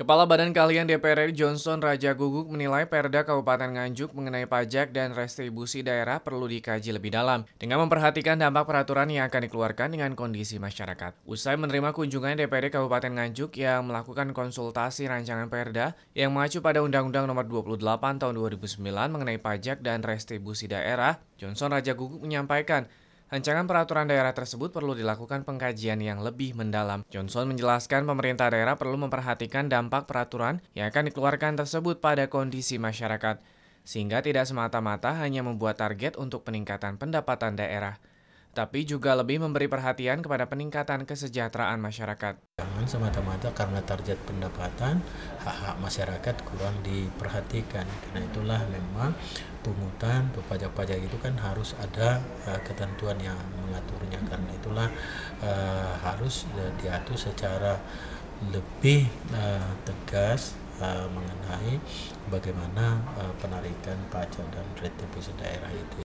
Kepala Badan Kalian DPR RI Johnson Raja Guguk menilai Perda Kabupaten Nganjuk mengenai pajak dan restribusi daerah perlu dikaji lebih dalam dengan memperhatikan dampak peraturan yang akan dikeluarkan dengan kondisi masyarakat. Usai menerima kunjungan DPRD Kabupaten Nganjuk yang melakukan konsultasi rancangan Perda yang mengacu pada Undang-Undang Nomor 28 Tahun 2009 mengenai pajak dan restribusi daerah, Johnson Raja Guguk menyampaikan Rancangan peraturan daerah tersebut perlu dilakukan pengkajian yang lebih mendalam. Johnson menjelaskan pemerintah daerah perlu memperhatikan dampak peraturan yang akan dikeluarkan tersebut pada kondisi masyarakat, sehingga tidak semata-mata hanya membuat target untuk peningkatan pendapatan daerah tapi juga lebih memberi perhatian kepada peningkatan kesejahteraan masyarakat. Jangan semata-mata karena target pendapatan, hak-hak masyarakat kurang diperhatikan. Karena itulah memang pungutan pajak-pajak itu kan harus ada uh, ketentuan yang mengaturnya. Karena itulah uh, harus uh, diatur secara lebih uh, tegas mengenai bagaimana penarikan pajak dan retribusi daerah itu.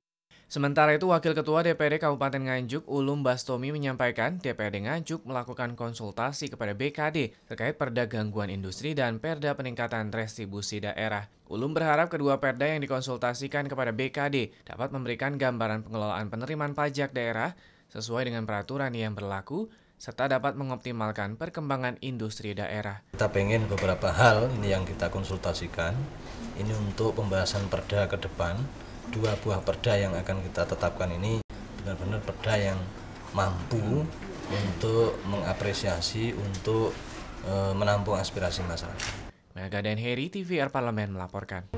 Sementara itu, Wakil Ketua DPD Kabupaten Nganjuk, Ulum Bastomi menyampaikan DPD Nganjuk melakukan konsultasi kepada BKD terkait perda gangguan industri dan perda peningkatan restribusi daerah. Ulum berharap kedua perda yang dikonsultasikan kepada BKD dapat memberikan gambaran pengelolaan penerimaan pajak daerah sesuai dengan peraturan yang berlaku serta dapat mengoptimalkan perkembangan industri daerah. Kita pengen beberapa hal ini yang kita konsultasikan, ini untuk pembahasan perda ke depan, dua buah perda yang akan kita tetapkan ini benar-benar perda yang mampu untuk mengapresiasi untuk e, menampung aspirasi masyarakat. Naga dan Heri TVR Parlemen melaporkan.